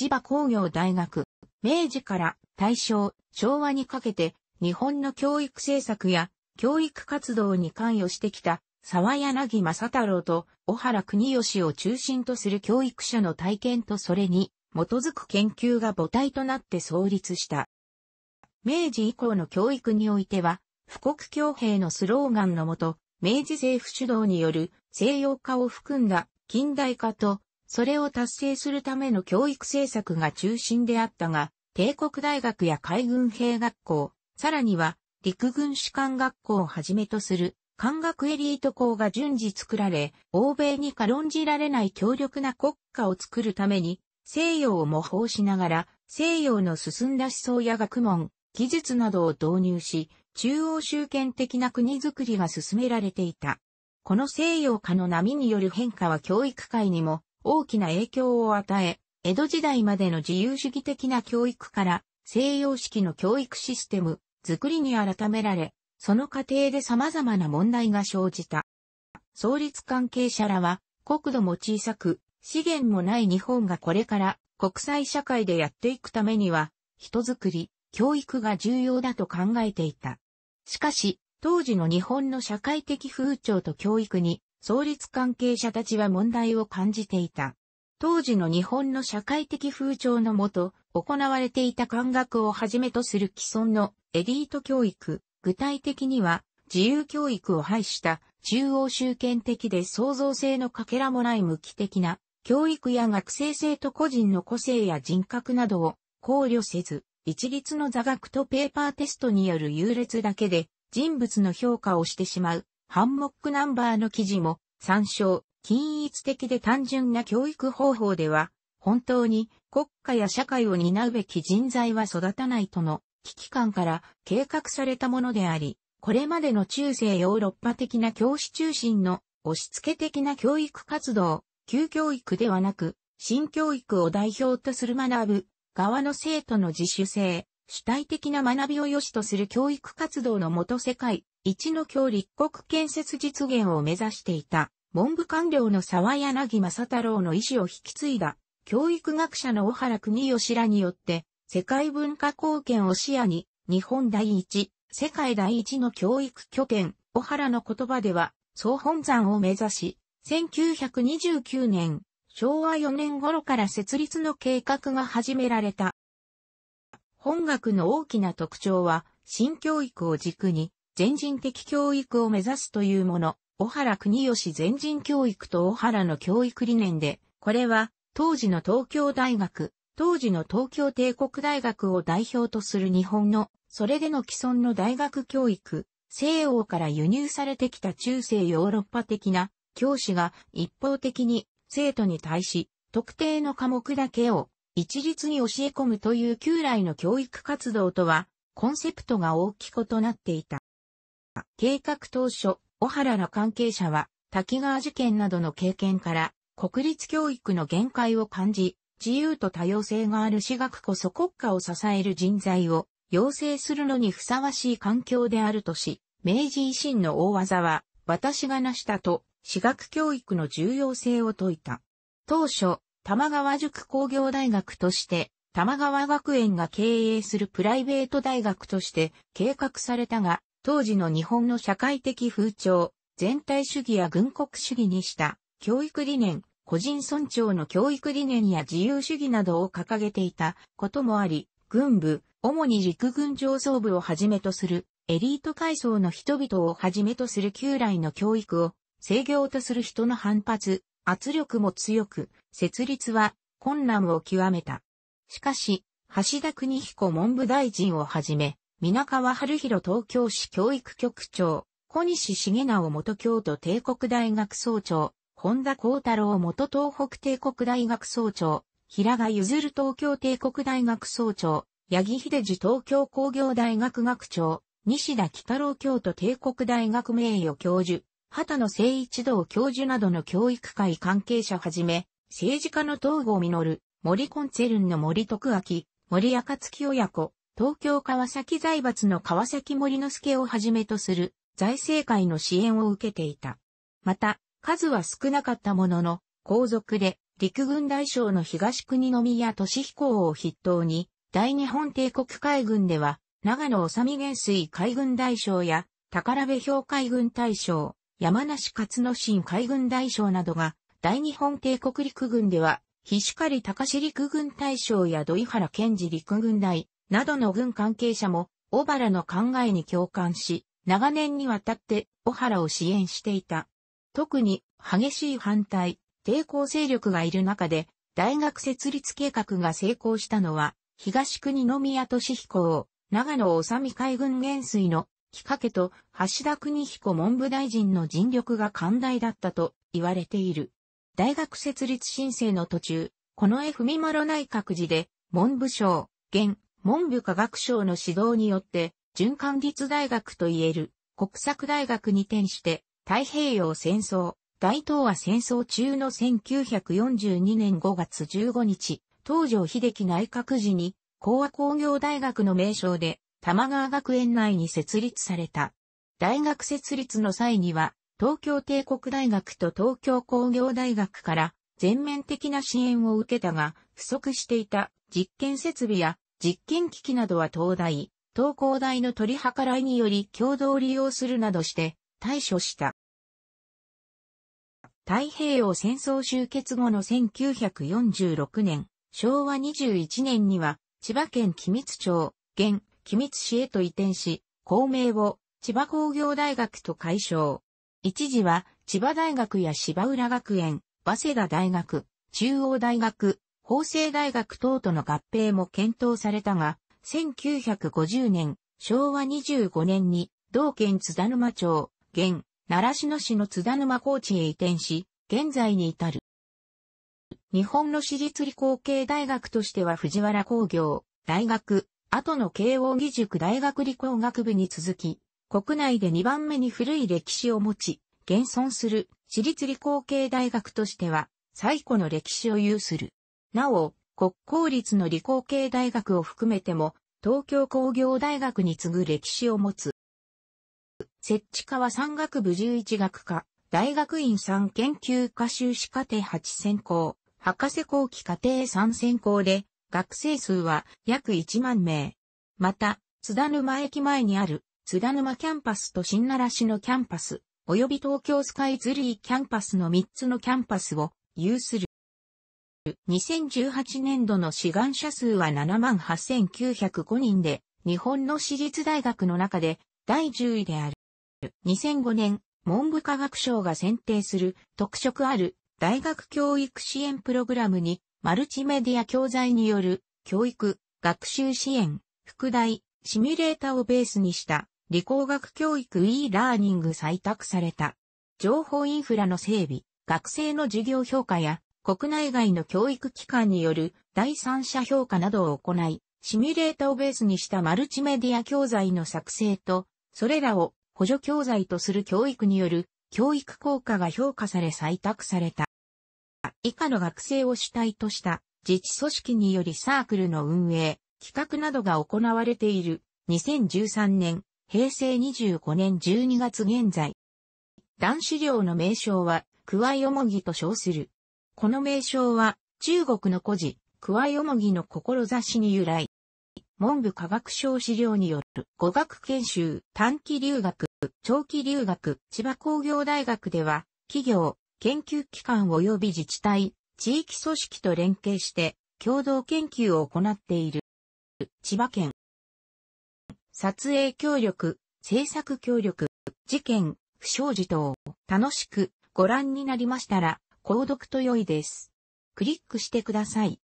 千葉工業大学、明治から大正、昭和にかけて日本の教育政策や教育活動に関与してきた沢柳正太郎と小原国義を中心とする教育者の体験とそれに基づく研究が母体となって創立した。明治以降の教育においては、富国強兵のスローガンのもと、明治政府主導による西洋化を含んだ近代化とそれを達成するための教育政策が中心であったが、帝国大学や海軍兵学校、さらには陸軍士官学校をはじめとする官学エリート校が順次作られ、欧米に軽んじられない強力な国家を作るために、西洋を模倣しながら、西洋の進んだ思想や学問、技術などを導入し、中央集権的な国づくりが進められていた。この西洋化の波による変化は教育界にも大きな影響を与え、江戸時代までの自由主義的な教育から西洋式の教育システム作りに改められ、その過程で様々な問題が生じた。創立関係者らは国土も小さく資源もない日本がこれから国際社会でやっていくためには人づくり、教育が重要だと考えていた。しかし、当時の日本の社会的風潮と教育に創立関係者たちは問題を感じていた。当時の日本の社会的風潮のもと、行われていた漢学をはじめとする既存のエリート教育、具体的には自由教育を廃した中央集権的で創造性のかけらもない無機的な教育や学生性と個人の個性や人格などを考慮せず、一律の座学とペーパーテストによる優劣だけで人物の評価をしてしまうハンモックナンバーの記事も参照、均一的で単純な教育方法では、本当に国家や社会を担うべき人材は育たないとの危機感から計画されたものであり、これまでの中世ヨーロッパ的な教師中心の押し付け的な教育活動、旧教育ではなく、新教育を代表とする学ぶ側の生徒の自主性、主体的な学びを良しとする教育活動のもと世界一の教立国建設実現を目指していた文部官僚の沢柳正太郎の意思を引き継いだ教育学者の小原国吉らによって世界文化貢献を視野に日本第一、世界第一の教育拠点小原の言葉では総本山を目指し1929年昭和4年頃から設立の計画が始められた本学の大きな特徴は、新教育を軸に、全人的教育を目指すというもの、小原国義全人教育と小原の教育理念で、これは、当時の東京大学、当時の東京帝国大学を代表とする日本の、それでの既存の大学教育、西欧から輸入されてきた中世ヨーロッパ的な教師が一方的に生徒に対し特定の科目だけを一律に教え込むという旧来の教育活動とは、コンセプトが大きく異なっていた。計画当初、小原ら関係者は、滝川事件などの経験から、国立教育の限界を感じ、自由と多様性がある私学こそ国家を支える人材を養成するのにふさわしい環境であるとし、明治維新の大技は、私が成したと、私学教育の重要性を説いた。当初、玉川塾工業大学として、玉川学園が経営するプライベート大学として計画されたが、当時の日本の社会的風潮、全体主義や軍国主義にした、教育理念、個人尊重の教育理念や自由主義などを掲げていたこともあり、軍部、主に陸軍上層部をはじめとする、エリート階層の人々をはじめとする旧来の教育を、制御とする人の反発、圧力も強く、設立は困難を極めた。しかし、橋田邦彦文部大臣をはじめ、皆川春弘東京市教育局長、小西重直元京都帝国大学総長、本田幸太郎元東北帝国大学総長、平賀譲東京帝国大学総長、八木秀樹東京工業大学学長、西田北郎京都帝国大学名誉教授、畑野誠一堂教授などの教育会関係者はじめ、政治家の東郷実、森コンツェルンの森徳明、森暁親子、東京川崎財閥の川崎森之助をはじめとする財政界の支援を受けていた。また、数は少なかったものの、皇族で陸軍大将の東国宮俊彦を筆頭に、大日本帝国海軍では、長野治元帥海軍大将や、宝部氷海軍大将、山梨勝野新海軍大将などが、大日本帝国陸軍では、菱高隆陸軍大将や土井原健二陸軍大、などの軍関係者も、小原の考えに共感し、長年にわたって小原を支援していた。特に激しい反対、抵抗勢力がいる中で、大学設立計画が成功したのは、東国宮敏彦を、長野治海軍元帥の木掛と橋田邦彦文部大臣の尽力が寛大だったと言われている。大学設立申請の途中、この江文丸内閣寺で、文部省、現、文部科学省の指導によって、循環立大学といえる国策大学に転して、太平洋戦争、大東亜戦争中の1942年5月15日、東条秀樹内閣時に、講和工業大学の名称で、玉川学園内に設立された。大学設立の際には、東京帝国大学と東京工業大学から全面的な支援を受けたが、不足していた実験設備や実験機器などは東大、東工大の取り計らいにより共同利用するなどして対処した。太平洋戦争終結後の1946年、昭和21年には千葉県君津町、現君津市へと移転し、校名を千葉工業大学と解消。一時は千葉大学や芝浦学園、早稲田大学、中央大学、法政大学等との合併も検討されたが、1950年、昭和25年に、同県津田沼町、現、奈良市の市の津田沼高地へ移転し、現在に至る。日本の私立理工系大学としては藤原工業、大学、後の慶応義塾大学理工学部に続き、国内で2番目に古い歴史を持ち、現存する私立理工系大学としては最古の歴史を有する。なお、国公立の理工系大学を含めても、東京工業大学に次ぐ歴史を持つ。設置科は山学部11学科、大学院3研究科修士課程8専攻、博士後期課程3専攻で、学生数は約1万名。また、津田沼駅前にある津田沼キャンパスと新奈良市のキャンパス、及び東京スカイツリーキャンパスの3つのキャンパスを有する。2018年度の志願者数は78,905人で、日本の私立大学の中で第10位である。2005年、文部科学省が選定する特色ある大学教育支援プログラムにマルチメディア教材による教育、学習支援、副題、シミュレータをベースにした理工学教育 e ラーニング採択された。情報インフラの整備、学生の授業評価や国内外の教育機関による第三者評価などを行い、シミュレータをベースにしたマルチメディア教材の作成と、それらを補助教材とする教育による教育効果が評価され採択された。以下の学生を主体とした自治組織によりサークルの運営、企画などが行われている2013年、平成25年12月現在。男子寮の名称は、クワイオモギと称する。この名称は、中国の古事、クワイオモギの志に由来。文部科学省資料による語学研修、短期留学、長期留学、千葉工業大学では、企業、研究機関及び自治体、地域組織と連携して共同研究を行っている。千葉県。撮影協力、制作協力、事件、不祥事等、楽しくご覧になりましたら、購読と良いです。クリックしてください。